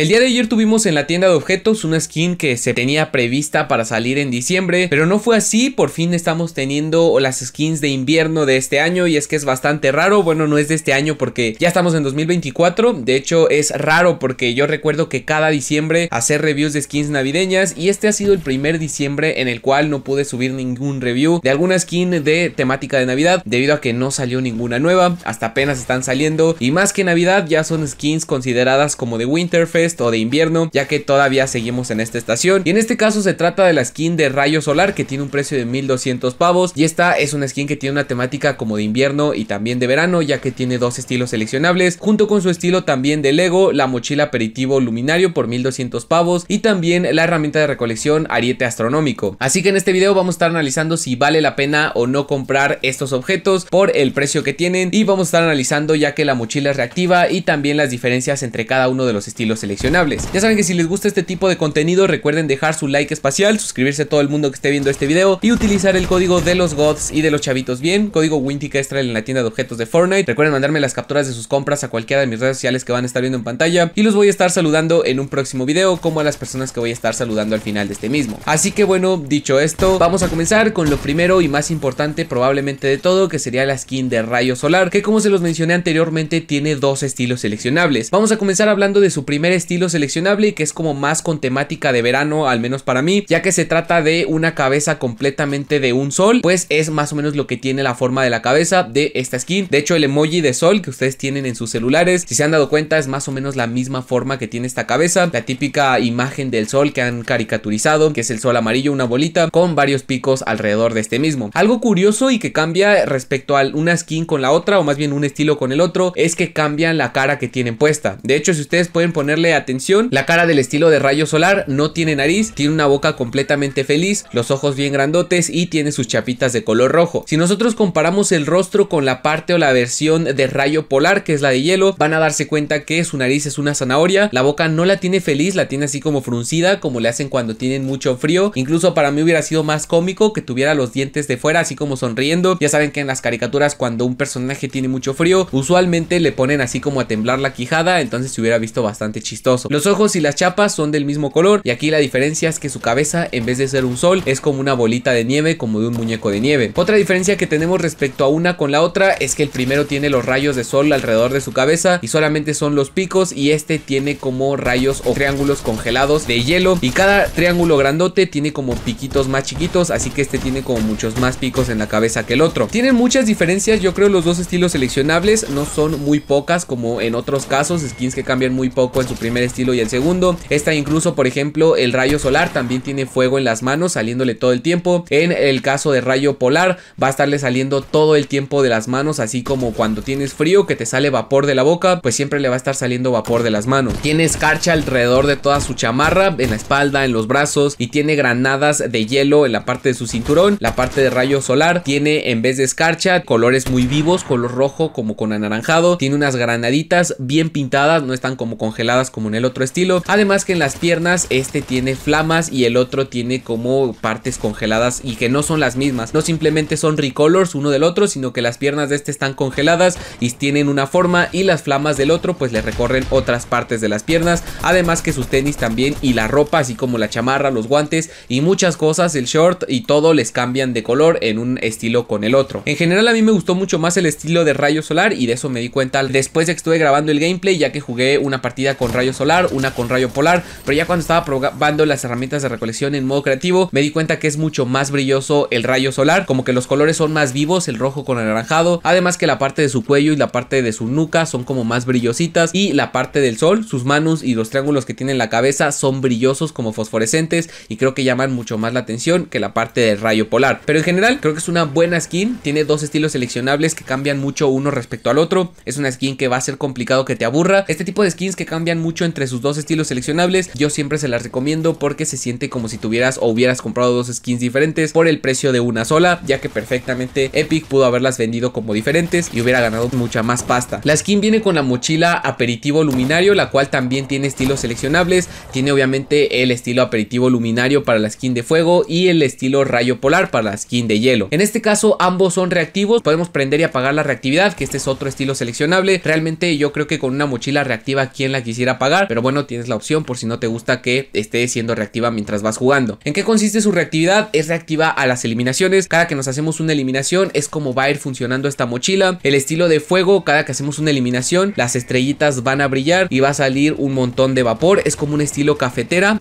El día de ayer tuvimos en la tienda de objetos una skin que se tenía prevista para salir en diciembre, pero no fue así, por fin estamos teniendo las skins de invierno de este año y es que es bastante raro, bueno no es de este año porque ya estamos en 2024, de hecho es raro porque yo recuerdo que cada diciembre hacer reviews de skins navideñas y este ha sido el primer diciembre en el cual no pude subir ningún review de alguna skin de temática de navidad debido a que no salió ninguna nueva, hasta apenas están saliendo y más que navidad ya son skins consideradas como de Winterfest o de invierno, ya que todavía seguimos en esta estación. Y en este caso se trata de la skin de rayo solar que tiene un precio de 1200 pavos y esta es una skin que tiene una temática como de invierno y también de verano, ya que tiene dos estilos seleccionables, junto con su estilo también de Lego, la mochila aperitivo luminario por 1200 pavos y también la herramienta de recolección ariete astronómico. Así que en este video vamos a estar analizando si vale la pena o no comprar estos objetos por el precio que tienen y vamos a estar analizando ya que la mochila es reactiva y también las diferencias entre cada uno de los estilos seleccionables. Ya saben que si les gusta este tipo de contenido, recuerden dejar su like espacial, suscribirse a todo el mundo que esté viendo este video y utilizar el código de los gods y de los chavitos bien, código Wintica Extra en la tienda de objetos de Fortnite. Recuerden mandarme las capturas de sus compras a cualquiera de mis redes sociales que van a estar viendo en pantalla y los voy a estar saludando en un próximo video como a las personas que voy a estar saludando al final de este mismo. Así que bueno, dicho esto, vamos a comenzar con lo primero y más importante probablemente de todo, que sería la skin de Rayo Solar, que como se los mencioné anteriormente tiene dos estilos seleccionables. Vamos a comenzar hablando de su estilo estilo seleccionable y que es como más con temática de verano, al menos para mí, ya que se trata de una cabeza completamente de un sol, pues es más o menos lo que tiene la forma de la cabeza de esta skin. De hecho, el emoji de sol que ustedes tienen en sus celulares, si se han dado cuenta, es más o menos la misma forma que tiene esta cabeza, la típica imagen del sol que han caricaturizado, que es el sol amarillo, una bolita con varios picos alrededor de este mismo. Algo curioso y que cambia respecto a una skin con la otra, o más bien un estilo con el otro, es que cambian la cara que tienen puesta. De hecho, si ustedes pueden ponerle atención. La cara del estilo de rayo solar no tiene nariz, tiene una boca completamente feliz, los ojos bien grandotes y tiene sus chapitas de color rojo. Si nosotros comparamos el rostro con la parte o la versión de rayo polar, que es la de hielo, van a darse cuenta que su nariz es una zanahoria, la boca no la tiene feliz, la tiene así como fruncida, como le hacen cuando tienen mucho frío. Incluso para mí hubiera sido más cómico que tuviera los dientes de fuera, así como sonriendo. Ya saben que en las caricaturas cuando un personaje tiene mucho frío, usualmente le ponen así como a temblar la quijada, entonces se hubiera visto bastante chistoso. Los ojos y las chapas son del mismo color y aquí la diferencia es que su cabeza en vez de ser un sol es como una bolita de nieve como de un muñeco de nieve. Otra diferencia que tenemos respecto a una con la otra es que el primero tiene los rayos de sol alrededor de su cabeza y solamente son los picos y este tiene como rayos o triángulos congelados de hielo y cada triángulo grandote tiene como piquitos más chiquitos así que este tiene como muchos más picos en la cabeza que el otro. Tienen muchas diferencias yo creo los dos estilos seleccionables no son muy pocas como en otros casos skins que cambian muy poco en su primer estilo y el segundo. Esta incluso, por ejemplo, el rayo solar también tiene fuego en las manos saliéndole todo el tiempo. En el caso de rayo polar va a estarle saliendo todo el tiempo de las manos, así como cuando tienes frío que te sale vapor de la boca, pues siempre le va a estar saliendo vapor de las manos. Tiene escarcha alrededor de toda su chamarra, en la espalda, en los brazos y tiene granadas de hielo en la parte de su cinturón. La parte de rayo solar tiene en vez de escarcha colores muy vivos, color rojo como con anaranjado. Tiene unas granaditas bien pintadas, no están como congeladas como en el otro estilo. Además que en las piernas este tiene flamas y el otro tiene como partes congeladas y que no son las mismas. No simplemente son recolors uno del otro, sino que las piernas de este están congeladas y tienen una forma y las flamas del otro pues le recorren otras partes de las piernas. Además que sus tenis también y la ropa, así como la chamarra, los guantes y muchas cosas, el short y todo les cambian de color en un estilo con el otro. En general a mí me gustó mucho más el estilo de rayo solar y de eso me di cuenta después de que estuve grabando el gameplay ya que jugué una partida con rayo solar, una con rayo polar, pero ya cuando estaba probando las herramientas de recolección en modo creativo, me di cuenta que es mucho más brilloso el rayo solar, como que los colores son más vivos, el rojo con el anaranjado, además que la parte de su cuello y la parte de su nuca son como más brillositas y la parte del sol, sus manos y los triángulos que tiene en la cabeza son brillosos como fosforescentes y creo que llaman mucho más la atención que la parte del rayo polar. Pero en general creo que es una buena skin, tiene dos estilos seleccionables que cambian mucho uno respecto al otro, es una skin que va a ser complicado que te aburra, este tipo de skins que cambian mucho entre sus dos estilos seleccionables. Yo siempre se las recomiendo porque se siente como si tuvieras o hubieras comprado dos skins diferentes por el precio de una sola, ya que perfectamente Epic pudo haberlas vendido como diferentes y hubiera ganado mucha más pasta. La skin viene con la mochila aperitivo luminario, la cual también tiene estilos seleccionables, tiene obviamente el estilo aperitivo luminario para la skin de fuego y el estilo rayo polar para la skin de hielo. En este caso ambos son reactivos, podemos prender y apagar la reactividad, que este es otro estilo seleccionable. Realmente yo creo que con una mochila reactiva quien la quisiera apagar pero bueno, tienes la opción por si no te gusta que esté siendo reactiva mientras vas jugando. ¿En qué consiste su reactividad? Es reactiva a las eliminaciones. Cada que nos hacemos una eliminación es como va a ir funcionando esta mochila. El estilo de fuego, cada que hacemos una eliminación, las estrellitas van a brillar y va a salir un montón de vapor. Es como un estilo cafetera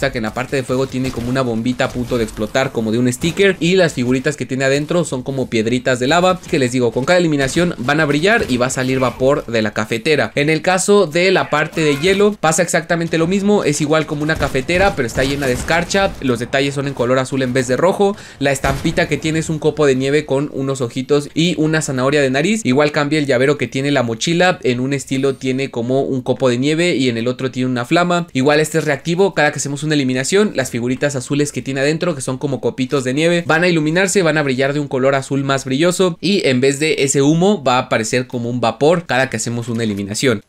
que en la parte de fuego tiene como una bombita a punto de explotar como de un sticker y las figuritas que tiene adentro son como piedritas de lava que les digo con cada eliminación van a brillar y va a salir vapor de la cafetera en el caso de la parte de hielo pasa exactamente lo mismo es igual como una cafetera pero está llena de escarcha los detalles son en color azul en vez de rojo la estampita que tiene es un copo de nieve con unos ojitos y una zanahoria de nariz igual cambia el llavero que tiene la mochila en un estilo tiene como un copo de nieve y en el otro tiene una flama igual este es reactivo cada que hacemos una eliminación, las figuritas azules que tiene adentro, que son como copitos de nieve, van a iluminarse, van a brillar de un color azul más brilloso y en vez de ese humo va a aparecer como un vapor cada que hacemos una eliminación.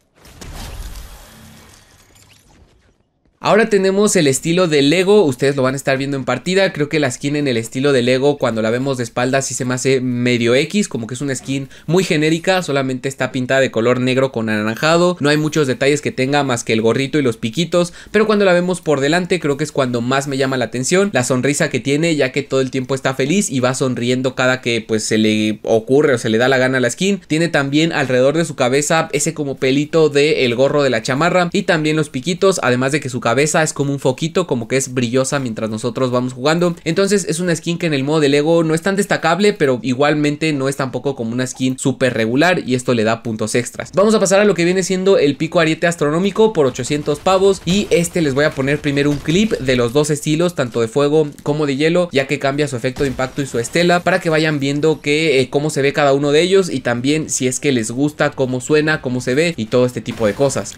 Ahora tenemos el estilo de Lego, ustedes lo van a estar viendo en partida, creo que la skin en el estilo de Lego cuando la vemos de espalda sí se me hace medio X, como que es una skin muy genérica, solamente está pintada de color negro con anaranjado, no hay muchos detalles que tenga más que el gorrito y los piquitos, pero cuando la vemos por delante creo que es cuando más me llama la atención, la sonrisa que tiene ya que todo el tiempo está feliz y va sonriendo cada que pues se le ocurre o se le da la gana a la skin, tiene también alrededor de su cabeza ese como pelito de el gorro de la chamarra y también los piquitos, además de que su cabeza cabeza es como un foquito, como que es brillosa mientras nosotros vamos jugando. Entonces es una skin que en el modo de Lego no es tan destacable, pero igualmente no es tampoco como una skin súper regular y esto le da puntos extras. Vamos a pasar a lo que viene siendo el pico ariete astronómico por 800 pavos y este les voy a poner primero un clip de los dos estilos, tanto de fuego como de hielo, ya que cambia su efecto de impacto y su estela para que vayan viendo que, eh, cómo se ve cada uno de ellos y también si es que les gusta cómo suena, cómo se ve y todo este tipo de cosas.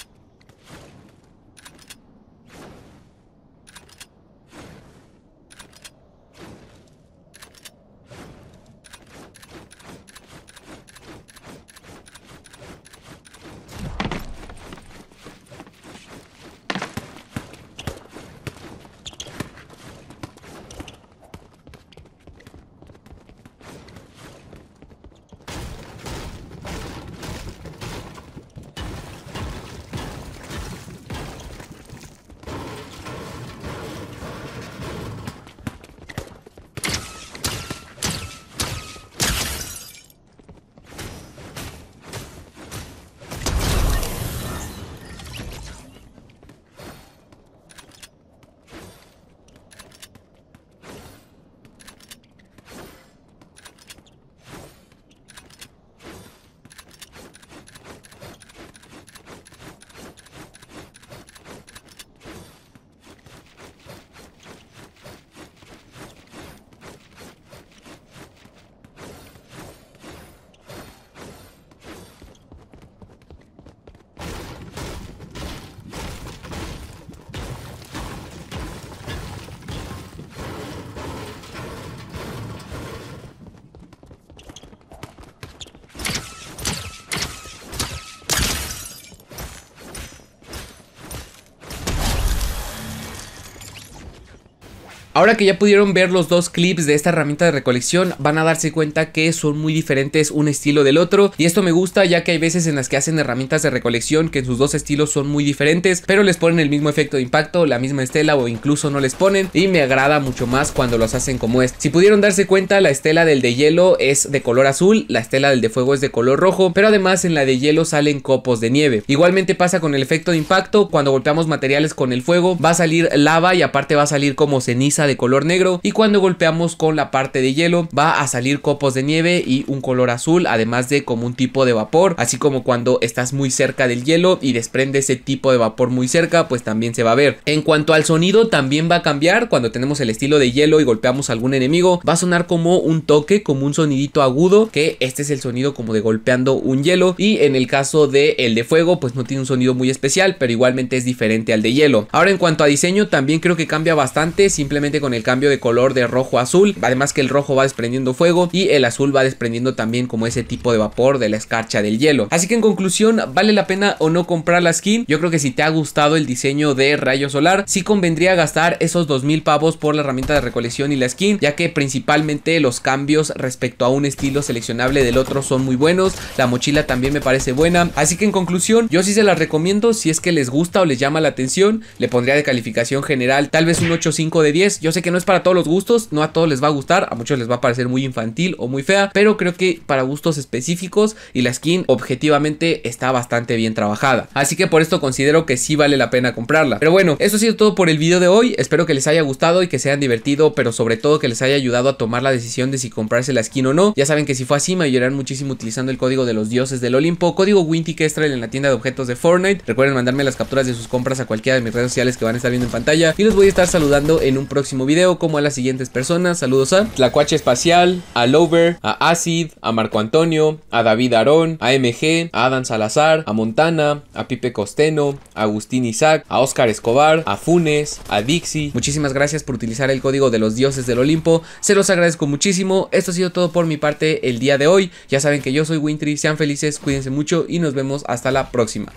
Ahora que ya pudieron ver los dos clips de esta herramienta de recolección, van a darse cuenta que son muy diferentes un estilo del otro y esto me gusta ya que hay veces en las que hacen herramientas de recolección que en sus dos estilos son muy diferentes, pero les ponen el mismo efecto de impacto, la misma estela o incluso no les ponen y me agrada mucho más cuando los hacen como es. Si pudieron darse cuenta, la estela del de hielo es de color azul, la estela del de fuego es de color rojo, pero además en la de hielo salen copos de nieve. Igualmente pasa con el efecto de impacto, cuando golpeamos materiales con el fuego va a salir lava y aparte va a salir como ceniza de color negro y cuando golpeamos con la parte de hielo va a salir copos de nieve y un color azul además de como un tipo de vapor así como cuando estás muy cerca del hielo y desprende ese tipo de vapor muy cerca pues también se va a ver. En cuanto al sonido también va a cambiar cuando tenemos el estilo de hielo y golpeamos algún enemigo va a sonar como un toque como un sonidito agudo que este es el sonido como de golpeando un hielo y en el caso de el de fuego pues no tiene un sonido muy especial pero igualmente es diferente al de hielo. Ahora en cuanto a diseño también creo que cambia bastante simplemente con el cambio de color de rojo a azul, además que el rojo va desprendiendo fuego y el azul va desprendiendo también como ese tipo de vapor de la escarcha del hielo. Así que en conclusión, ¿vale la pena o no comprar la skin? Yo creo que si te ha gustado el diseño de rayo solar, sí convendría gastar esos 2000 pavos por la herramienta de recolección y la skin, ya que principalmente los cambios respecto a un estilo seleccionable del otro son muy buenos, la mochila también me parece buena, así que en conclusión, yo sí se las recomiendo si es que les gusta o les llama la atención, le pondría de calificación general tal vez un 8.5 de 10, yo sé que no es para todos los gustos, no a todos les va a gustar, a muchos les va a parecer muy infantil o muy fea, pero creo que para gustos específicos y la skin objetivamente está bastante bien trabajada. Así que por esto considero que sí vale la pena comprarla. Pero bueno, eso ha sido todo por el video de hoy. Espero que les haya gustado y que se hayan divertido, pero sobre todo que les haya ayudado a tomar la decisión de si comprarse la skin o no. Ya saben que si fue así me ayudarán muchísimo utilizando el código de los dioses del Olimpo, código Winty trail en la tienda de objetos de Fortnite. Recuerden mandarme las capturas de sus compras a cualquiera de mis redes sociales que van a estar viendo en pantalla y los voy a estar saludando en un próximo video, como a las siguientes personas. Saludos a Tlacuache Espacial, a Lover, a Acid, a Marco Antonio, a David Arón, a MG, a Adam Salazar, a Montana, a Pipe Costeno, a Agustín Isaac, a Oscar Escobar, a Funes, a Dixie. Muchísimas gracias por utilizar el código de los dioses del Olimpo. Se los agradezco muchísimo. Esto ha sido todo por mi parte el día de hoy. Ya saben que yo soy Wintry. Sean felices, cuídense mucho y nos vemos hasta la próxima.